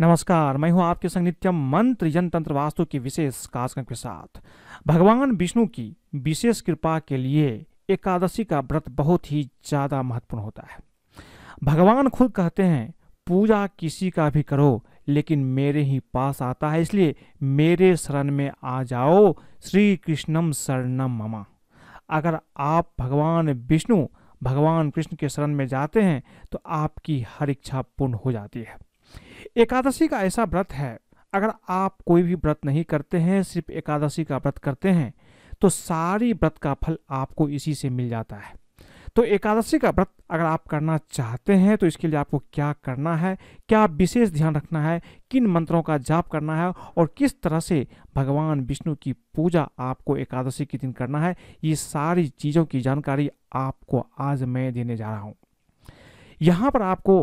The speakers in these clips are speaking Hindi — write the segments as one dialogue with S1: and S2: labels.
S1: नमस्कार मैं हूं आपके संग नित्यम मंत्र तंत्र वास्तु की विशेष कार्यक्रम के साथ भगवान विष्णु की विशेष कृपा के लिए एकादशी का व्रत बहुत ही ज्यादा महत्वपूर्ण होता है भगवान खुद कहते हैं पूजा किसी का भी करो लेकिन मेरे ही पास आता है इसलिए मेरे शरण में आ जाओ श्री कृष्णम शरणम ममा अगर आप भगवान विष्णु भगवान कृष्ण के शरण में जाते हैं तो आपकी हर इच्छा पूर्ण हो जाती है एकादशी का ऐसा व्रत है अगर आप कोई भी व्रत नहीं करते हैं सिर्फ एकादशी का व्रत करते हैं तो सारी व्रत का फल आपको इसी से मिल जाता है तो एकादशी का व्रत अगर आप करना चाहते हैं तो इसके लिए आपको क्या करना है क्या विशेष ध्यान रखना है किन मंत्रों का जाप करना है और किस तरह से भगवान विष्णु की पूजा आपको एकादशी के दिन करना है ये सारी चीज़ों की जानकारी आपको आज मैं देने जा रहा हूँ यहाँ पर आपको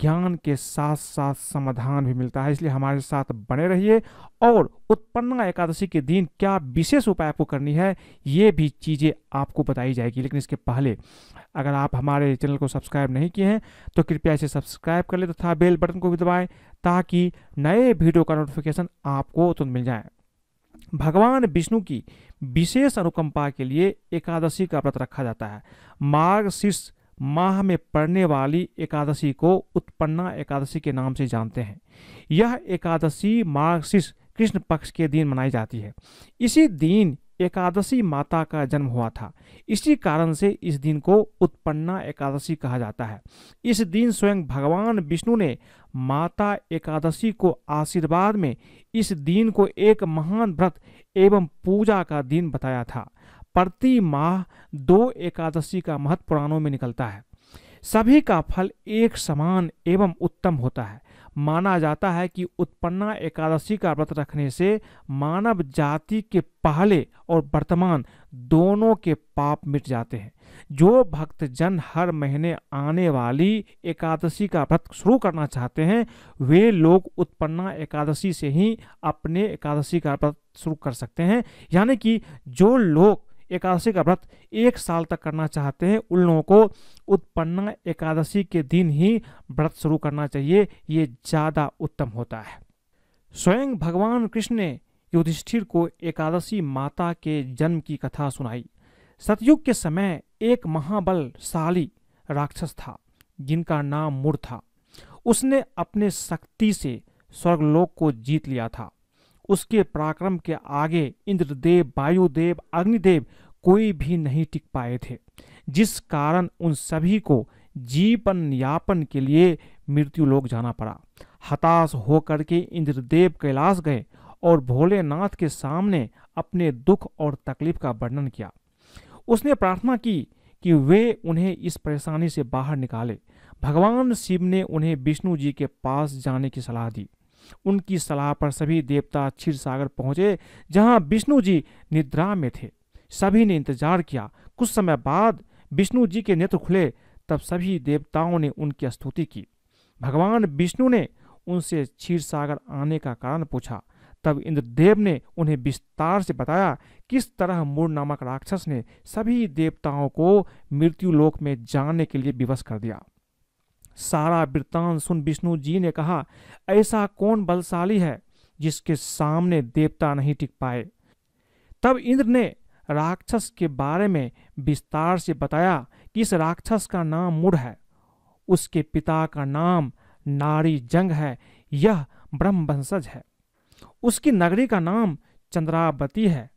S1: ज्ञान के साथ साथ समाधान भी मिलता है इसलिए हमारे साथ बने रहिए और उत्पन्ना एकादशी के दिन क्या विशेष उपाय आपको करनी है ये भी चीज़ें आपको बताई जाएगी लेकिन इसके पहले अगर आप हमारे चैनल को सब्सक्राइब नहीं किए हैं तो कृपया इसे सब्सक्राइब कर ले तथा तो बेल बटन को भी दबाएँ ताकि नए वीडियो का नोटिफिकेशन आपको तुरंत मिल जाए भगवान विष्णु की विशेष अनुकंपा के लिए एकादशी का व्रत रखा जाता है मार्ग शीर्ष माह में पड़ने वाली एकादशी को उत्पन्ना एकादशी के नाम से जानते हैं यह एकादशी मार्क्सिस कृष्ण पक्ष के दिन मनाई जाती है इसी दिन एकादशी माता का जन्म हुआ था इसी कारण से इस दिन को उत्पन्ना एकादशी कहा जाता है इस दिन स्वयं भगवान विष्णु ने माता एकादशी को आशीर्वाद में इस दिन को एक महान व्रत एवं पूजा का दिन बताया था प्रति माह दो एकादशी का महत्व पुराणों में निकलता है सभी का फल एक समान एवं उत्तम होता है माना जाता है कि उत्पन्ना एकादशी का व्रत रखने से मानव जाति के पहले और वर्तमान दोनों के पाप मिट जाते हैं जो भक्त जन हर महीने आने वाली एकादशी का व्रत शुरू करना चाहते हैं वे लोग उत्पन्ना एकादशी से ही अपने एकादशी का व्रत शुरू कर सकते हैं यानी कि जो लोग एकादशी का व्रत एक साल तक करना चाहते हैं उन लोगों को उत्पन्ना एकादशी के दिन ही व्रत शुरू करना चाहिए ये ज़्यादा उत्तम होता है स्वयं भगवान कृष्ण ने युधिष्ठिर को एकादशी माता के जन्म की कथा सुनाई सतयुग के समय एक महाबलशाली राक्षस था जिनका नाम मूर था उसने अपने शक्ति से स्वर्गलोक को जीत लिया था उसके पराक्रम के आगे इंद्रदेव वायुदेव अग्निदेव कोई भी नहीं टिक पाए थे जिस कारण उन सभी को जीवन यापन के लिए मृत्यु लोग जाना पड़ा हताश होकर के इंद्रदेव कैलाश गए और भोलेनाथ के सामने अपने दुख और तकलीफ का वर्णन किया उसने प्रार्थना की कि वे उन्हें इस परेशानी से बाहर निकाले भगवान शिव ने उन्हें विष्णु जी के पास जाने की सलाह दी उनकी सलाह पर सभी देवता क्षीर सागर पहुंचे जहां विष्णु जी निद्रा में थे सभी ने इंतजार किया कुछ समय बाद विष्णु जी के नेत्र खुले तब सभी देवताओं ने उनकी स्तुति की भगवान विष्णु ने उनसे क्षीर सागर आने का कारण पूछा तब इंद्रदेव ने उन्हें विस्तार से बताया किस तरह मूर नामक राक्षस ने सभी देवताओं को मृत्यु लोक में जाने के लिए विवश कर दिया सारा वृत्तांत सुन विष्णु जी ने कहा ऐसा कौन बलशाली है जिसके सामने देवता नहीं टिक पाए तब इंद्र ने राक्षस के बारे में विस्तार से बताया कि इस राक्षस का नाम मूढ़ है उसके पिता का नाम नारी जंग है यह ब्रह्मवंशज है उसकी नगरी का नाम चंद्रावती है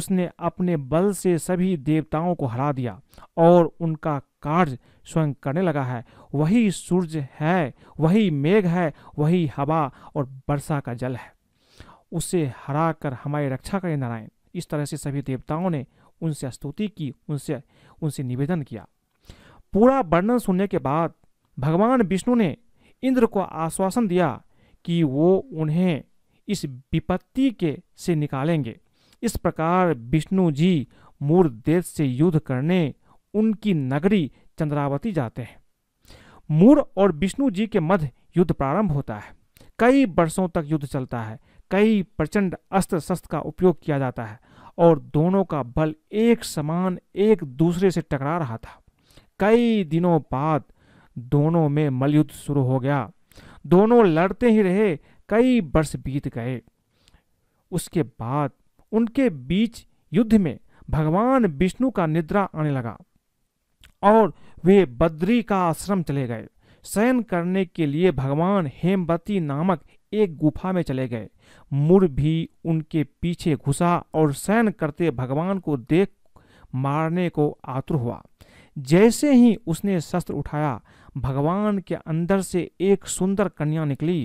S1: उसने अपने बल से सभी देवताओं को हरा दिया और उनका कार्य स्वयं करने लगा है वही सूर्य है वही मेघ है वही हवा और वर्षा का जल है उसे हरा कर हमारी रक्षा करें नारायण इस तरह से सभी देवताओं ने उनसे स्तुति की उनसे उनसे निवेदन किया पूरा वर्णन सुनने के बाद भगवान विष्णु ने इंद्र को आश्वासन दिया कि वो उन्हें इस विपत्ति के से निकालेंगे इस प्रकार विष्णु जी मूर देश से युद्ध करने उनकी नगरी चंद्रावती जाते हैं मूर और विष्णु जी के मध्य युद्ध प्रारंभ होता है कई वर्षों तक युद्ध चलता है कई प्रचंड अस्त्र शस्त्र का उपयोग किया जाता है और दोनों का बल एक समान एक दूसरे से टकरा रहा था कई दिनों बाद दोनों में मलयुद्ध शुरू हो गया दोनों लड़ते ही रहे कई वर्ष बीत गए उसके बाद उनके बीच युद्ध में भगवान विष्णु का निद्रा आने लगा और वे बद्री का आश्रम चले गए शयन करने के लिए भगवान हेमवती नामक एक गुफा में चले गए मुर भी उनके पीछे घुसा और शयन करते भगवान को देख मारने को आतुर हुआ जैसे ही उसने शस्त्र उठाया भगवान के अंदर से एक सुंदर कन्या निकली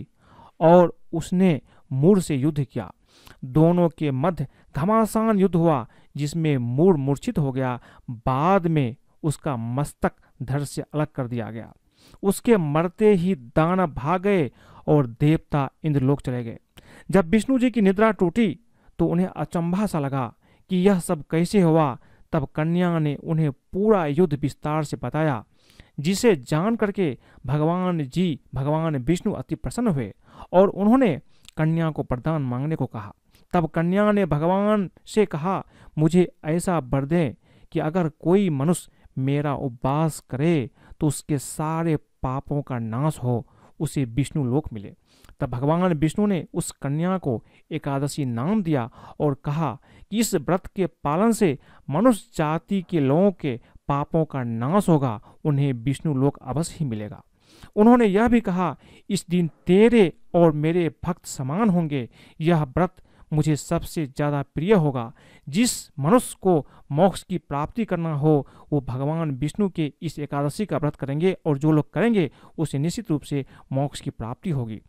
S1: और उसने मुर से युद्ध किया दोनों के मध्य घमासान युद्ध हुआ जिसमें मूड मूर्छित हो गया बाद में उसका मस्तक धर से अलग कर दिया गया उसके मरते ही दान भाग गए और देवता इंद्रलोक चले गए जब विष्णु जी की निद्रा टूटी तो उन्हें अचंभा सा लगा कि यह सब कैसे हुआ तब कन्या ने उन्हें पूरा युद्ध विस्तार से बताया जिसे जान करके भगवान जी भगवान विष्णु अति प्रसन्न हुए और उन्होंने कन्या को प्रदान मांगने को कहा तब कन्या ने भगवान से कहा मुझे ऐसा बर दे कि अगर कोई मनुष्य मेरा उपवास करे तो उसके सारे पापों का नाश हो उसे विष्णु लोक मिले तब भगवान विष्णु ने उस कन्या को एकादशी नाम दिया और कहा कि इस व्रत के पालन से मनुष्य जाति के लोगों के पापों का नाश होगा उन्हें विष्णु लोक अवश्य ही मिलेगा उन्होंने यह भी कहा इस दिन तेरे और मेरे भक्त समान होंगे यह व्रत मुझे सबसे ज़्यादा प्रिय होगा जिस मनुष्य को मोक्ष की प्राप्ति करना हो वो भगवान विष्णु के इस एकादशी का व्रत करेंगे और जो लोग करेंगे उसे निश्चित रूप से मोक्ष की प्राप्ति होगी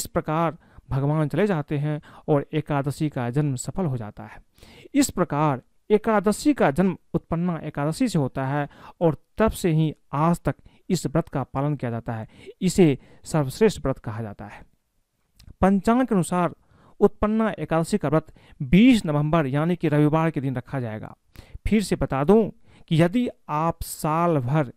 S1: इस प्रकार भगवान चले जाते हैं और एकादशी का जन्म सफल हो जाता है इस प्रकार एकादशी का जन्म उत्पन्ना एकादशी से होता है और तब से ही आज तक इस व्रत का पालन किया जाता है इसे सर्वश्रेष्ठ व्रत कहा जाता है पंचांग के अनुसार उत्पन्ना एकादशी का व्रत 20 नवंबर यानी कि रविवार के दिन रखा जाएगा फिर से बता दूं कि यदि आप साल भर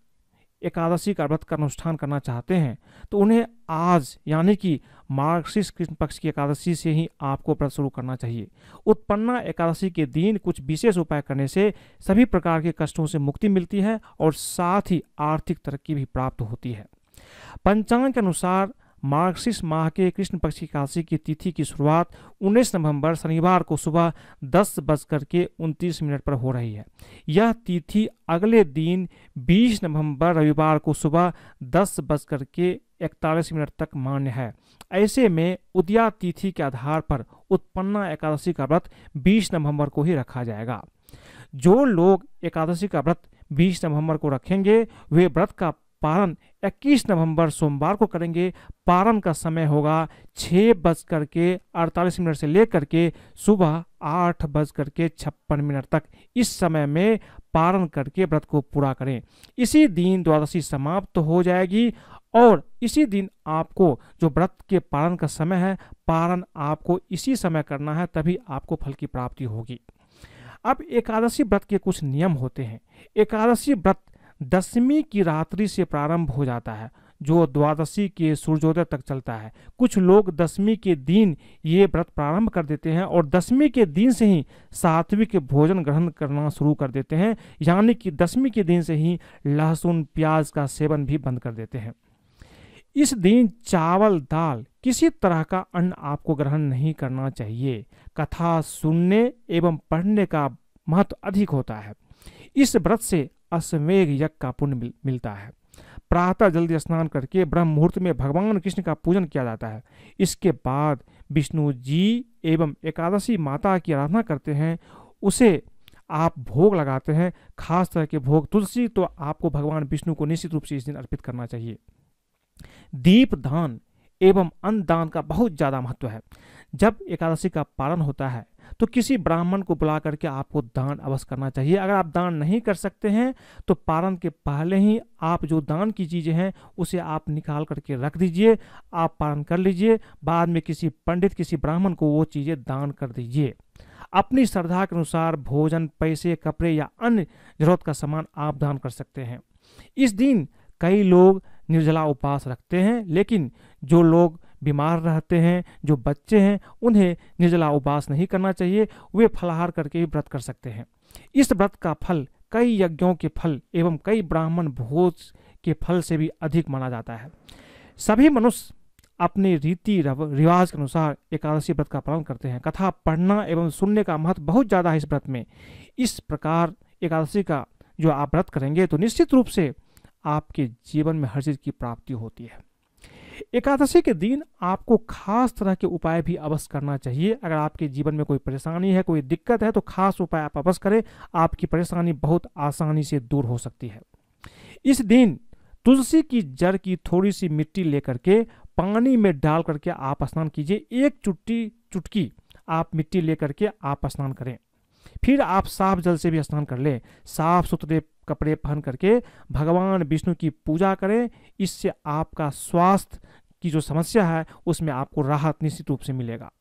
S1: एकादशी का व्रत का अनुष्ठान करना चाहते हैं तो उन्हें आज यानी कि मार्गशीर्ष कृष्ण पक्ष की एकादशी से ही आपको व्रत शुरू करना चाहिए उत्पन्ना एकादशी के दिन कुछ विशेष उपाय करने से सभी प्रकार के कष्टों से मुक्ति मिलती है और साथ ही आर्थिक तरक्की भी प्राप्त होती है पंचांग के अनुसार मार्क्सिस माह के कृष्ण पक्ष काशी की तिथि की शुरुआत 19 नवंबर शनिवार को सुबह दस बजकर के उनतीस मिनट पर हो रही है यह तिथि अगले दिन 20 नवंबर रविवार को सुबह दस बजकर के इकतालीस मिनट तक मान्य है ऐसे में उदया तिथि के आधार पर उत्पन्ना एकादशी का व्रत 20 नवंबर को ही रखा जाएगा जो लोग एकादशी का व्रत 20 नवंबर को रखेंगे वे व्रत का पारण 21 नवंबर सोमवार को करेंगे पारण का समय होगा छः बज के अड़तालीस मिनट से लेकर के सुबह आठ बज के छप्पन मिनट तक इस समय में पारण करके व्रत को पूरा करें इसी दिन द्वादशी समाप्त तो हो जाएगी और इसी दिन आपको जो व्रत के पारण का समय है पारण आपको इसी समय करना है तभी आपको फल की प्राप्ति होगी अब एकादशी व्रत के कुछ नियम होते हैं एकादशी व्रत दसवीं की रात्रि से प्रारंभ हो जाता है जो द्वादशी के सूर्योदय तक चलता है कुछ लोग दसवीं के दिन ये व्रत प्रारंभ कर देते हैं और दसवीं के दिन से ही सात्विक भोजन ग्रहण करना शुरू कर देते हैं यानी कि दसवीं के दिन से ही लहसुन प्याज का सेवन भी बंद कर देते हैं इस दिन चावल दाल किसी तरह का अन्न आपको ग्रहण नहीं करना चाहिए कथा सुनने एवं पढ़ने का महत्व अधिक होता है इस व्रत से अश्वमेघ यज्ञ का पुण्य मिल, मिलता है प्रातः जल्दी स्नान करके ब्रह्म मुहूर्त में भगवान कृष्ण का पूजन किया जाता है इसके बाद विष्णु जी एवं एकादशी माता की आराधना करते हैं उसे आप भोग लगाते हैं खास तरह के भोग तुलसी तो आपको भगवान विष्णु को निश्चित रूप से इस दिन अर्पित करना चाहिए दीप दान एवं अन्नदान का बहुत ज़्यादा महत्व है जब एकादशी का पालन होता है तो किसी ब्राह्मण को बुला करके आपको दान अवश्य करना चाहिए अगर आप दान नहीं कर सकते हैं तो पारण के पहले ही आप जो दान की चीज़ें हैं उसे आप निकाल करके रख दीजिए आप पारण कर लीजिए बाद में किसी पंडित किसी ब्राह्मण को वो चीज़ें दान कर दीजिए अपनी श्रद्धा के अनुसार भोजन पैसे कपड़े या अन्य जरूरत का सामान आप दान कर सकते हैं इस दिन कई लोग निर्जला उपवास रखते हैं लेकिन जो लोग बीमार रहते हैं जो बच्चे हैं उन्हें निजला उपास नहीं करना चाहिए वे फलाहार करके भी व्रत कर सकते हैं इस व्रत का फल कई यज्ञों के फल एवं कई ब्राह्मण भोज के फल से भी अधिक माना जाता है सभी मनुष्य अपने रीति रिवाज के अनुसार एकादशी व्रत का पालन करते हैं कथा पढ़ना एवं सुनने का महत्व बहुत ज़्यादा है इस व्रत में इस प्रकार एकादशी का जो आप व्रत करेंगे तो निश्चित रूप से आपके जीवन में हर चीज़ की प्राप्ति होती है एकादशी के दिन आपको खास तरह के उपाय भी अवश्य करना चाहिए अगर आपके जीवन में कोई परेशानी है कोई दिक्कत है तो खास उपाय आप अवश्य करें आपकी परेशानी बहुत आसानी से दूर हो सकती है इस दिन तुलसी की जड़ की थोड़ी सी मिट्टी लेकर के पानी में डाल करके आप स्नान कीजिए एक चुट्टी चुटकी आप मिट्टी लेकर के आप स्नान करें फिर आप साफ जल से भी स्नान कर लें साफ सुथरे कपड़े पहन करके भगवान विष्णु की पूजा करें इससे आपका स्वास्थ्य की जो समस्या है उसमें आपको राहत निश्चित रूप से मिलेगा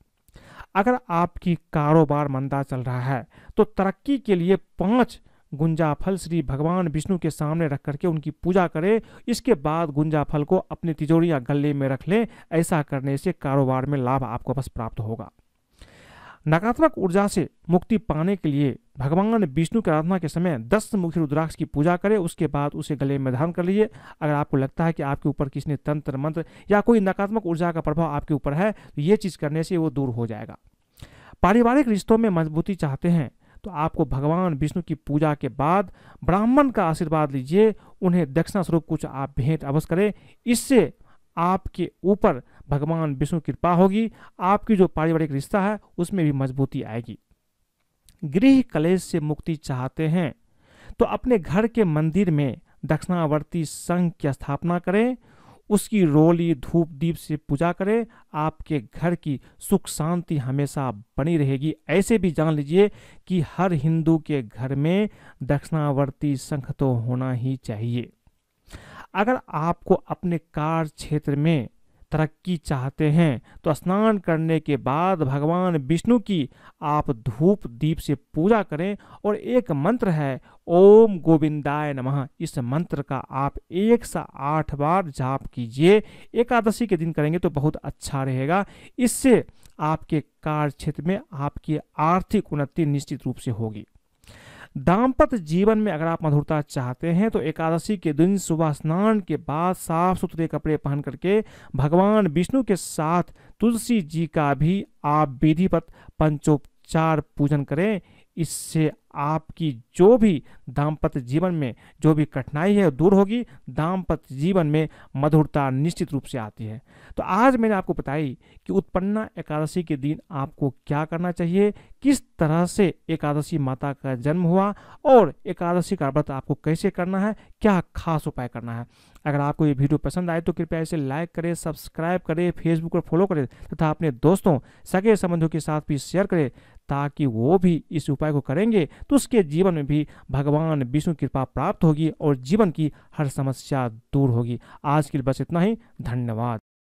S1: अगर आपकी कारोबार मंदा चल रहा है तो तरक्की के लिए पांच गुंजाफल श्री भगवान विष्णु के सामने रख करके उनकी पूजा करें इसके बाद गुंजाफल को अपने तिजोरी या गले में रख लें ऐसा करने से कारोबार में लाभ आपको बस प्राप्त होगा नकारात्मक ऊर्जा से मुक्ति पाने के लिए भगवान विष्णु की आराधना के समय दस मुखी रुद्राक्ष की पूजा करें उसके बाद उसे गले में धारण कर लीजिए अगर आपको लगता है कि आपके ऊपर किसने तंत्र मंत्र या कोई नकारात्मक ऊर्जा का प्रभाव आपके ऊपर है तो ये चीज़ करने से वो दूर हो जाएगा पारिवारिक रिश्तों में मजबूती चाहते हैं तो आपको भगवान विष्णु की पूजा के बाद ब्राह्मण का आशीर्वाद लीजिए उन्हें दक्षिणा स्वरूप कुछ आप भेंट अवश्य करें इससे आपके ऊपर भगवान विष्णु कृपा होगी आपकी जो पारिवारिक रिश्ता है उसमें भी मजबूती आएगी गृह कलेश से मुक्ति चाहते हैं तो अपने घर के मंदिर में दक्षिणावर्ती संघ की स्थापना करें उसकी रोली धूप दीप से पूजा करें आपके घर की सुख शांति हमेशा बनी रहेगी ऐसे भी जान लीजिए कि हर हिंदू के घर में दक्षिणावर्ती संघ तो होना ही चाहिए अगर आपको अपने कार्य क्षेत्र में तरक्की चाहते हैं तो स्नान करने के बाद भगवान विष्णु की आप धूप दीप से पूजा करें और एक मंत्र है ओम गोविंदाय नमः इस मंत्र का आप एक से आठ बार जाप कीजिए एकादशी के दिन करेंगे तो बहुत अच्छा रहेगा इससे आपके कार्य क्षेत्र में आपकी आर्थिक उन्नति निश्चित रूप से होगी दाम्पत्य जीवन में अगर आप मधुरता चाहते हैं तो एकादशी के दिन सुबह स्नान के बाद साफ सुथरे कपड़े पहन करके भगवान विष्णु के साथ तुलसी जी का भी आप विधिवत पंचोपचार पूजन करें इससे आपकी जो भी दाम्पत्य जीवन में जो भी कठिनाई है दूर होगी दाम्पत्य जीवन में मधुरता निश्चित रूप से आती है तो आज मैंने आपको बताई कि उत्पन्ना एकादशी के दिन आपको क्या करना चाहिए किस तरह से एकादशी माता का जन्म हुआ और एकादशी का व्रत आपको कैसे करना है क्या खास उपाय करना है अगर आपको ये वीडियो पसंद आए तो कृपया इसे लाइक करें सब्सक्राइब करें फेसबुक पर फॉलो करें तथा अपने दोस्तों सगे संबंधों के साथ भी शेयर करें ताकि वो भी इस उपाय को करेंगे तो उसके जीवन में भी भगवान विष्णु कृपा प्राप्त होगी और जीवन की हर समस्या दूर होगी आज के लिए बस इतना ही धन्यवाद